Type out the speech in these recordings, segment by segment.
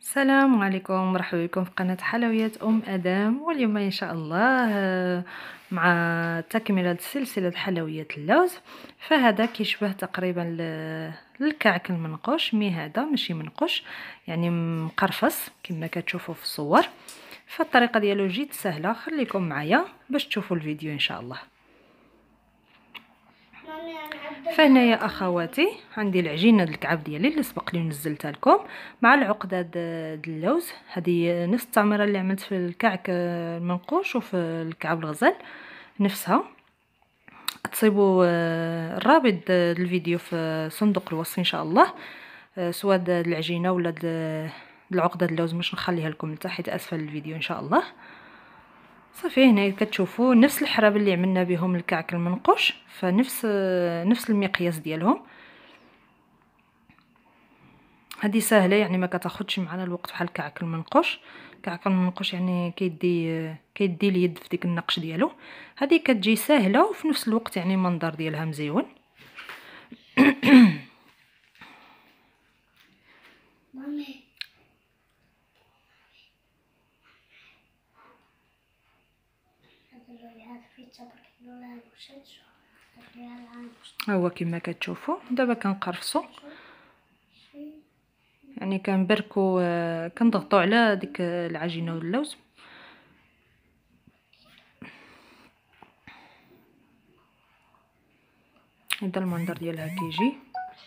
السلام عليكم مرحبا بكم في قناة حلويات أم أدام واليوم إن شاء الله مع تكملة سلسلة حلويات اللوز فهذا كيشبه تقريبا الكعك المنقوش مي هذا ماشي منقوش يعني مقرفص كما كتشوفوا في الصور فالطريقة ديالو جيت سهلة خليكم معايا باش تشوفوا الفيديو إن شاء الله فهنايا اخواتي عندي العجينه الكعب ديالي اللي سبق لي نزلتها لكم مع العقده ديال اللوز هذه نفس التعميره اللي عملت في الكعك آه، المنقوش وفي الكعب الغزال نفسها تصيبوا آه، الرابط الفيديو في صندوق الوصف ان شاء الله آه، سواء العجينه ولا العقده اللوز مش نخليها لكم لتحت اسفل الفيديو ان شاء الله صافي هنايا كتشوفوا نفس الحراب اللي عملنا بهم الكعك المنقوش فنفس نفس المقياس ديالهم هذه سهله يعني ما كتاخذش معنا الوقت بحال الكعك المنقوش الكعك المنقوش يعني كيدي كيدي اليد في ديك النقش ديالو هذه كتجي سهله وفي نفس الوقت يعني المنظر ديالها مزيون مامي هو كما كتشوفوا دابا كنقرفصوا يعني كنبركو آه، كنضغطوا على ديك العجينه واللوز هذا المنظر ديالها كيجي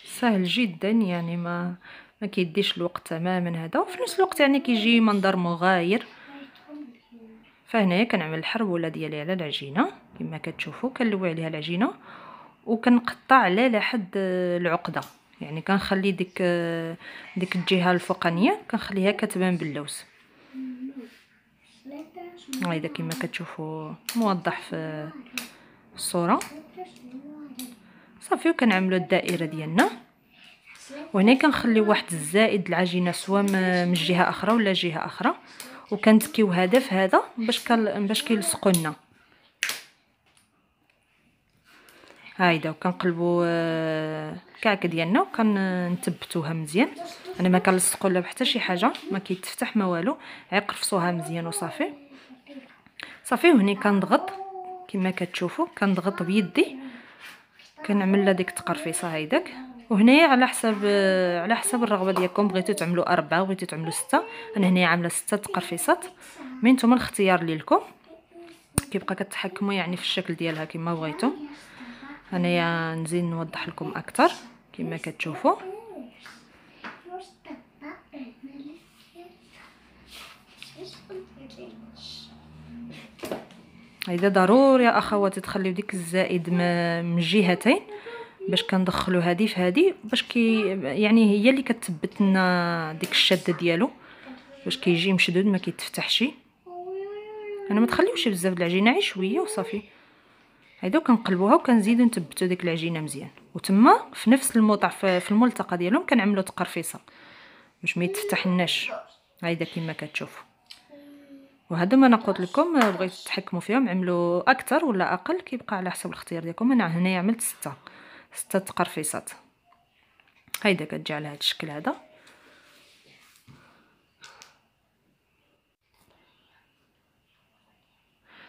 سهل جدا يعني ما ما كيديش الوقت تماما هذا وفي نفس الوقت يعني كيجي منظر مغاير فهنايا كنعمل الحروله ديالي على العجينه كما كتشوفوا كنلوي عليها العجينه وكنقطع على لحد العقده يعني كنخلي ديك ديك الجهه الفوقانيه كنخليها كتبان باللوز هيدا كما كتشوفوا موضح في الصوره صافي وكنعملوا الدائره ديالنا وهنا كنخليو واحد الزائد العجينه سواء من جهه اخرى ولا جهه اخرى وكنتكيو هذا في هذا باش كال باش كيلصقوا لنا هايدا وكنقلبوا الكعك آه، ديالنا وكنثبتوها مزيان انا ما كنلصقوا لا حتى شي حاجه ما كيتفتح ما والو غيقرفصوها مزيان وصافي صافي وهني كنضغط كما كتشوفوا كنضغط بيدي كنعمل لها ديك التقرفيصه هايداك وهنايا على حسب على حسب الرغبه ديالكم بغيتو تعملوا اربعه بغيتو تعملوا سته انا هنايا عامله سته تقرفيصات من نتوما الاختيار ليلكم كيبقى كتحكموا يعني في الشكل ديالها كما بغيتو انايا نزيد نوضح لكم اكثر كما كتشوفوا هذا ضروري يا اخواتي تخليو ديك الزائد من جهتين باش كندخلوا هذه في هذه باش كي يعني هي اللي كتثبت لنا ديك الشده ديالو باش كيجي مشدود ما كيتفتحش انا ما تخليوش بزاف العجينه عي شويه وصافي هادو كنقلبوها وكنزيدو نثبتو ديك العجينه مزيان وتما في نفس الموضع في الملتقى ديالهم كنعملو تقرفيصه باش ما يتفتح لناش هايدا كما كتشوفوا وهذا ما نقول لكم بغيتو تحكموا فيهم عملوا اكثر ولا اقل كيبقى على حسب الاختيار ديالكم انا هنايا عملت سته ستة تقرفيصات هيدا كتجي على هاد الشكل هذا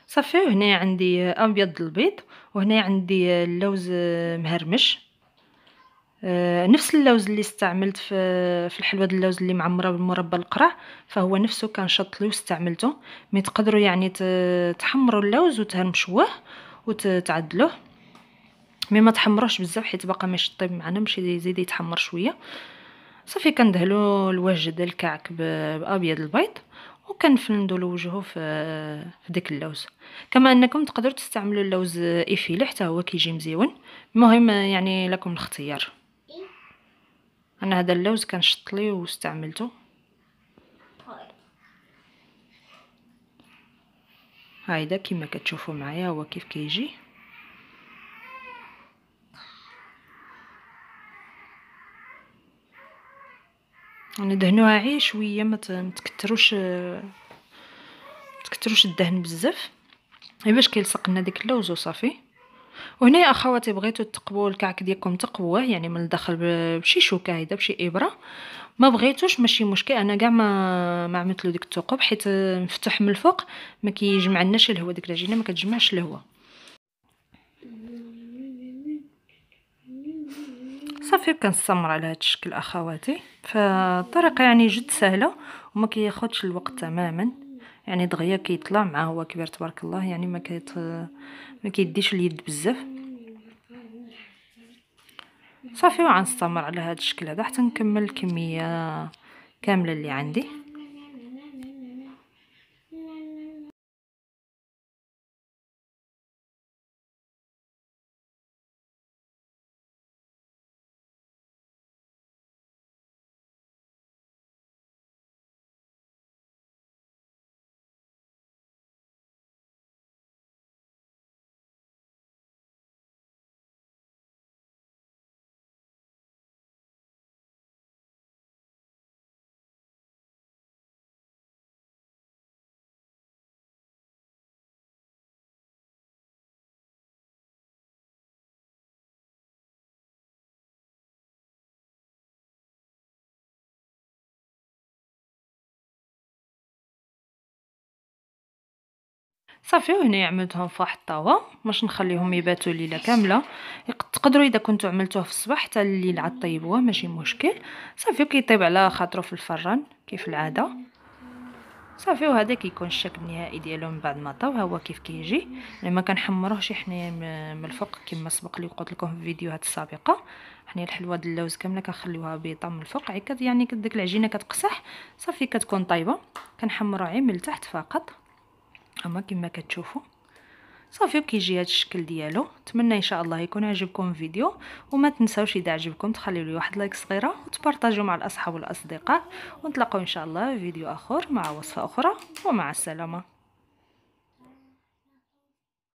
صافي هنا عندي ابيض البيض وهنا عندي اللوز مهرمش آه، نفس اللوز اللي استعملت في الحلوه اللوز اللي معمره بالمربى القرع فهو نفسه كان شط لي واستعملته مي تقدروا يعني تحمروا اللوز وتهرمشوه وتعدلوه مي ما تحمرش بزاف حيت باقا ماشي طيب معنا باش يزيد يتحمر شويه صافي كندهلو الوجه ديال الكعك بابيض البيض وكنفندو الوجه في في ديك اللوز كما انكم تقدروا تستعملوا اللوز ايفيلي حتى هو كيجي مزيون المهم يعني لكم الاختيار انا هذا اللوز كنشط ليه واستعملته هايدا كما كتشوفوا معايا هو كيف كيجي ندهنوها يعني عي شويه ما تكتروش تكثروش الدهن بزاف غير باش كيلصق لنا داك اللوز وصافي يا اخواتي بغيتو تقبوا الكعك ديالكم تقبوه يعني من الداخل بشي شوكه هيدا بشي ابره ما بغيتوش ماشي مشكل انا كاع ما ما عملت له ديك الثقوب حيت مفتوح من الفوق ما كيجمع لناش الهواء ديك العجينه ما كتجمعش الهواء صافي كنستمر على هذا الشكل اخواتي فالطريقه يعني جد سهله وما كياخدش الوقت تماما يعني دغيا كيطلع مع هو كبير تبارك الله يعني ما كيت ما كيديش اليد بزاف صافي وعنستمر على هذا الشكل هذا حتى نكمل الكميه كامله اللي عندي صافي وهنايا عملتهم في واحد الطاوه باش نخليهم يباتوا ليله كامله تقدروا اذا كنتو عملتوه في الصباح حتى الليل عاد طيبوه ماشي مشكل صافي كيطيب على خاطرو في الفران كيف العاده صافي وهذا كيكون الشكل النهائي ديالو من بعد ما طاو ها هو كيف كيجي ما كنحمروهش حنايا من الفوق كما سبق لي قلت لكم في الفيديوهات السابقه حنايا الحلوه ديال اللوز كامله كنخليوها بيضه من الفوق عيكت يعني ديك العجينه كتقصح صافي كتكون طايبه كنحمروها غير من التحت فقط هما كما كتشوفوا صافي كيجي هذا الشكل ديالو نتمنى ان شاء الله يكون عجبكم الفيديو وما تنساوش اذا عجبكم تخليوا لي واحد لايك صغيره وتبارطاجوا مع الاصحاب والاصدقاء ونتلاقاو ان شاء الله في فيديو اخر مع وصفه اخرى ومع السلامه